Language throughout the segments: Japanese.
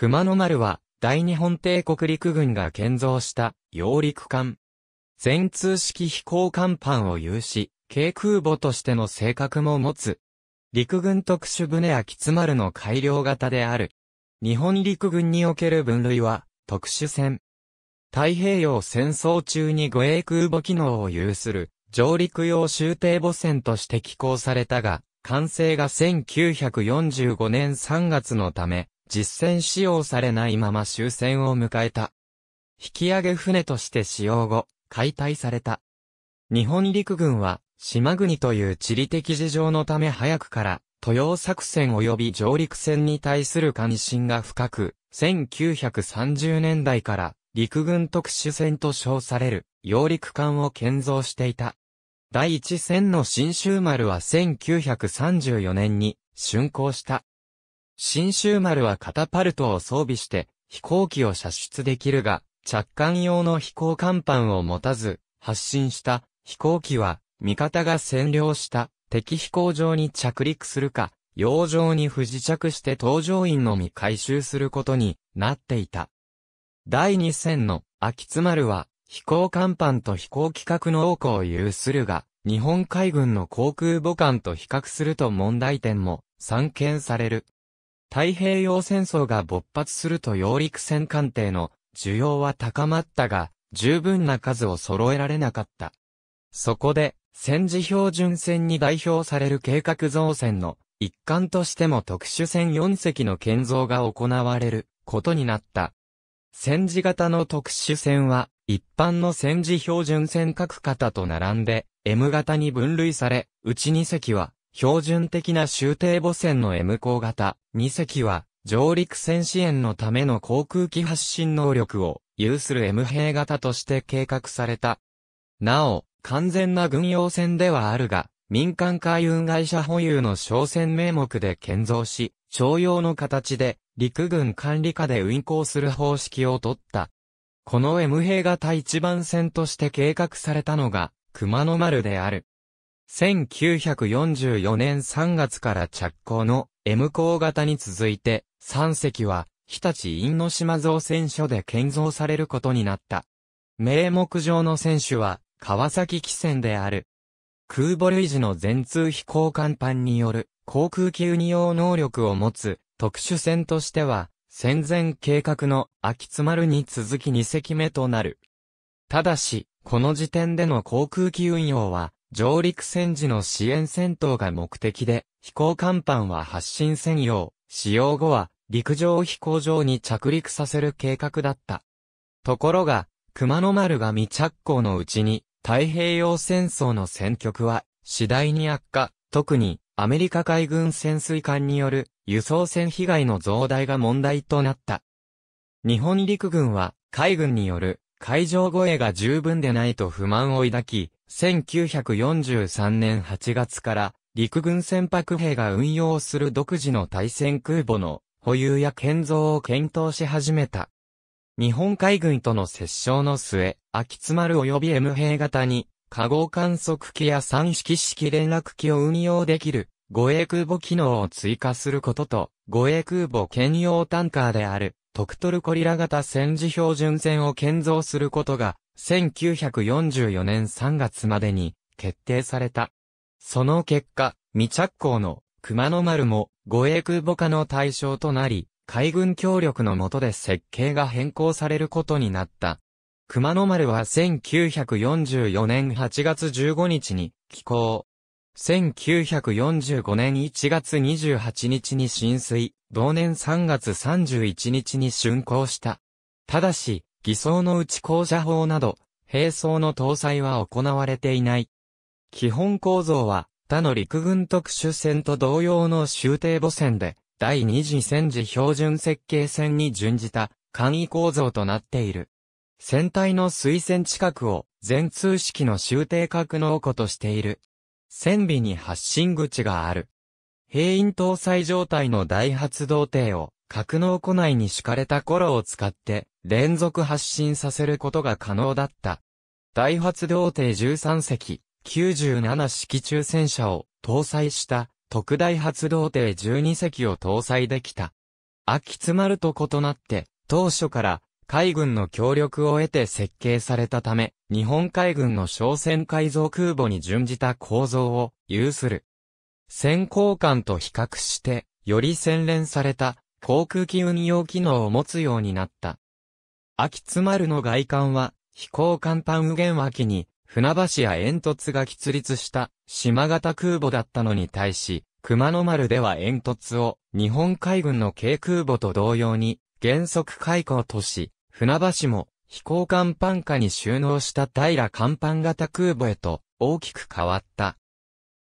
熊野丸は、大日本帝国陸軍が建造した、揚陸艦。全通式飛行甲板を有し、軽空母としての性格も持つ。陸軍特殊船ツマ丸の改良型である。日本陸軍における分類は、特殊船。太平洋戦争中に護衛空母機能を有する、上陸用集艇母船として寄港されたが、完成が1945年3月のため、実戦使用されないまま終戦を迎えた。引き上げ船として使用後、解体された。日本陸軍は、島国という地理的事情のため早くから、豊洋作戦及び上陸戦に対する関心が深く、1930年代から陸軍特殊戦と称される揚陸艦を建造していた。第一戦の新州丸は1934年に竣工した。新州丸はカタパルトを装備して飛行機を射出できるが、着艦用の飛行甲板を持たず、発進した飛行機は味方が占領した敵飛行場に着陸するか、洋上に不時着して搭乗員のみ回収することになっていた。第2戦の秋津丸は飛行甲板と飛行規格の多くを有するが、日本海軍の航空母艦と比較すると問題点も散見される。太平洋戦争が勃発すると揚陸船艦艇の需要は高まったが、十分な数を揃えられなかった。そこで、戦時標準船に代表される計画造船の一環としても特殊船4隻の建造が行われることになった。戦時型の特殊船は、一般の戦時標準船各型と並んで、M 型に分類され、うち2隻は、標準的な終艇母船の M 鋼型2隻は、上陸船支援のための航空機発進能力を有する M 兵型として計画された。なお、完全な軍用船ではあるが、民間海運会社保有の商船名目で建造し、商用の形で陸軍管理下で運航する方式を取った。この M 兵型一番船として計画されたのが熊野丸である。1944年3月から着工の M 鋼型に続いて、3隻は、日立因島造船所で建造されることになった。名目上の船首は、川崎汽船である。空母類似の全通飛行甲板による航空機運用能力を持つ特殊船としては、戦前計画の秋津丸に続き2隻目となる。ただし、この時点での航空機運用は、上陸戦時の支援戦闘が目的で、飛行甲板は発進専用、使用後は陸上飛行場に着陸させる計画だった。ところが、熊野丸が未着工のうちに、太平洋戦争の戦局は次第に悪化、特にアメリカ海軍潜水艦による輸送船被害の増大が問題となった。日本陸軍は海軍による海上護衛が十分でないと不満を抱き、1943年8月から陸軍船舶兵が運用する独自の対戦空母の保有や建造を検討し始めた。日本海軍との折衝の末、秋津丸及び M 兵型に、加護観測機や三式式連絡機を運用できる、護衛空母機能を追加することと、護衛空母兼用タンカーである、トクトルコリラ型戦時標準船を建造することが、1944年3月までに決定された。その結果、未着工の熊野丸も護衛空母化の対象となり、海軍協力の下で設計が変更されることになった。熊野丸は1944年8月15日に寄港。1945年1月28日に浸水。同年3月31日に竣工した。ただし、偽装のうち車舎法など、並走の搭載は行われていない。基本構造は、他の陸軍特殊船と同様の終艇母船で、第二次戦時標準設計船に準じた簡易構造となっている。船体の水線近くを全通式の終艇格納庫としている。船尾に発信口がある。兵員搭載状態の大発動艇を格納庫内に敷かれたコを使って連続発進させることが可能だった。大発動艇13隻、97式中戦車を搭載した特大発動艇12隻を搭載できた。秋津丸と異なって当初から海軍の協力を得て設計されたため、日本海軍の商船改造空母に準じた構造を有する。先行艦と比較して、より洗練された航空機運用機能を持つようになった。秋津丸の外観は、飛行甲板右舷脇に、船橋や煙突が喫立した島型空母だったのに対し、熊野丸では煙突を日本海軍の軽空母と同様に原則開港とし、船橋も飛行甲板下に収納した平甲板型空母へと大きく変わった。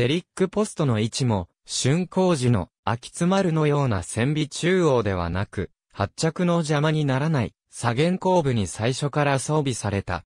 デリックポストの位置も、春工時の秋津丸のような船尾中央ではなく、発着の邪魔にならない左舷後部に最初から装備された。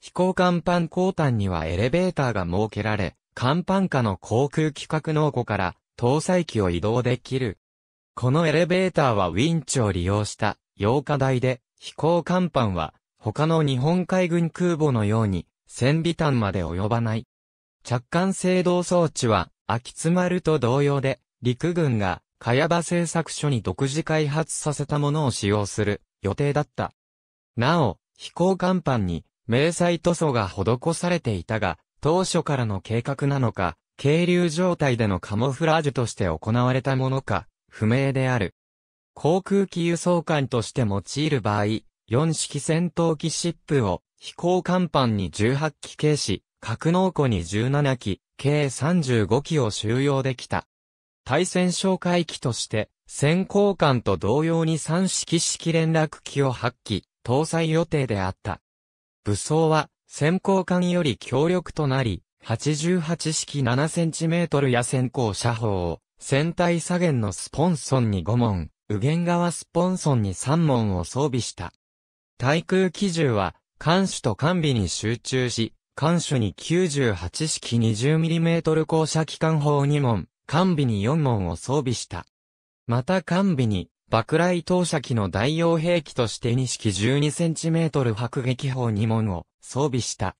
飛行甲板後端にはエレベーターが設けられ、甲板下の航空規格濃庫から搭載機を移動できる。このエレベーターはウィンチを利用した8日台で、飛行甲板は他の日本海軍空母のように、船尾端まで及ばない。着艦制動装置は、秋津丸と同様で、陸軍が、茅場製作所に独自開発させたものを使用する予定だった。なお、飛行甲板に、明細塗装が施されていたが、当初からの計画なのか、渓流状態でのカモフラージュとして行われたものか、不明である。航空機輸送艦として用いる場合、4式戦闘機シップを飛行甲板に18機形し、格納庫に17機、計35機を収容できた。対戦哨戒機として、先行艦と同様に3式式連絡機を発揮、搭載予定であった。武装は、先行艦より強力となり、88式 7cm や先行車砲を、船体左舷のスポンソンに5門、右舷側スポンソンに3門を装備した。対空機銃は、艦首と艦尾に集中し、艦首に98式 20mm 降射機関砲2門、艦尾に4門を装備した。また艦尾に、爆雷投射機の代用兵器として2式 12cm 迫撃砲2門を装備した。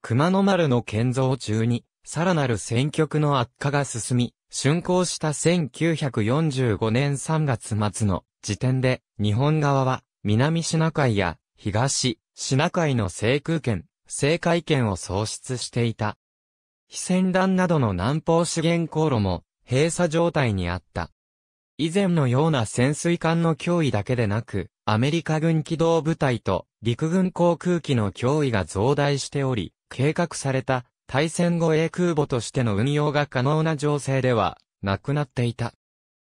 熊野丸の建造中に、さらなる戦局の悪化が進み、竣工した1945年3月末の時点で、日本側は、南シナ海や、東、シナ海の制空権、政界権を喪失していた。非戦団などの南方資源航路も閉鎖状態にあった。以前のような潜水艦の脅威だけでなく、アメリカ軍機動部隊と陸軍航空機の脅威が増大しており、計画された対戦後英空母としての運用が可能な情勢ではなくなっていた。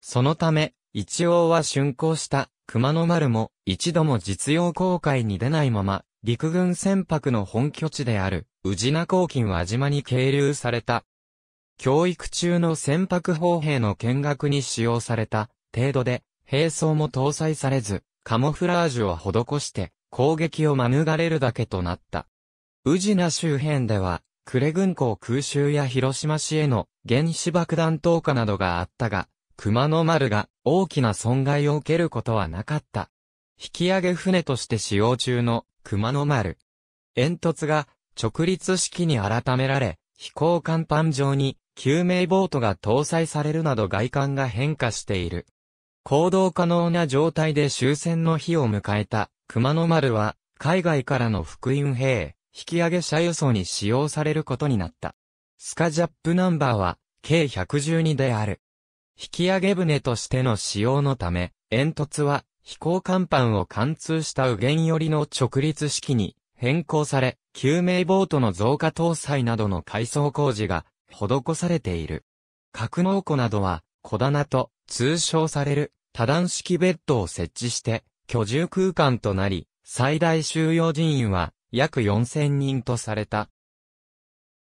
そのため、一応は竣工した熊野丸も一度も実用公開に出ないまま陸軍船舶の本拠地である、宇品港金輪島に係留された。教育中の船舶砲兵の見学に使用された程度で、兵装も搭載されず、カモフラージュを施して攻撃を免れるだけとなった。宇品周辺では、呉軍港空襲や広島市への原子爆弾投下などがあったが、熊野丸が大きな損害を受けることはなかった。引き上げ船として使用中の熊野丸。煙突が直立式に改められ、飛行甲板上に救命ボートが搭載されるなど外観が変化している。行動可能な状態で終戦の日を迎えた熊野丸は海外からの福音兵、引き上げ者輸送に使用されることになった。スカジャップナンバーは計112である。引き上げ船としての使用のため、煙突は飛行甲板を貫通した右舷寄りの直立式に変更され、救命ボートの増加搭載などの改装工事が施されている。格納庫などは小棚と通称される多段式ベッドを設置して居住空間となり、最大収容人員は約4000人とされた。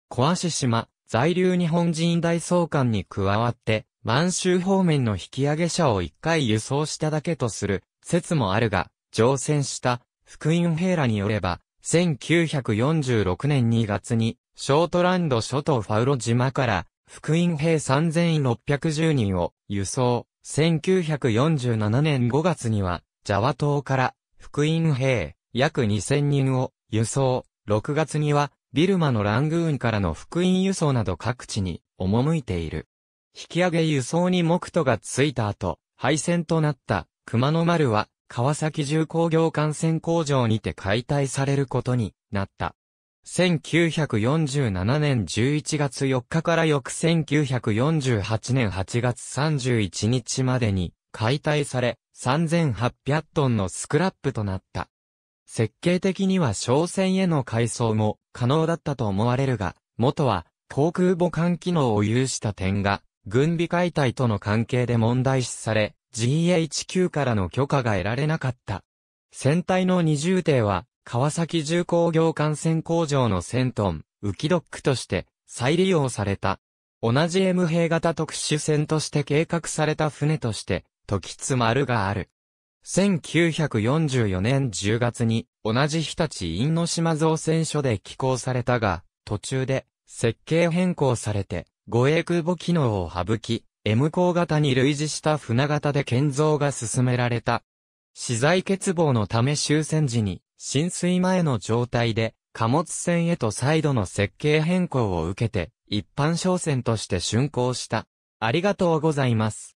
小足島在留日本人大総監に加わって満州方面の引き上げ者を一回輸送しただけとする説もあるが、乗船した福音兵らによれば、1946年2月にショートランド諸島ファウロ島から福音兵3610人を輸送。1947年5月にはジャワ島から福音兵約2000人を輸送。6月にはビルマのラングーンからの福音輸送など各地に赴いている。引き上げ輸送に木途がついた後、廃線となった熊野丸は川崎重工業幹線工場にて解体されることになった。1947年11月4日から翌1948年8月31日までに解体され3800トンのスクラップとなった。設計的には商船への改装も可能だったと思われるが、元は航空母艦機能を有した点が軍備解体との関係で問題視され、GHQ からの許可が得られなかった。船体の二重艇は、川崎重工業幹線工場の1000トン、浮きドックとして再利用された。同じ M 兵型特殊船として計画された船として、時津丸がある。1944年10月に、同じ日立因島造船所で寄港されたが、途中で設計変更されて、護衛空母機能を省き、M 鋼型に類似した船型で建造が進められた。資材欠乏のため終戦時に、浸水前の状態で、貨物船へと再度の設計変更を受けて、一般商船として竣工した。ありがとうございます。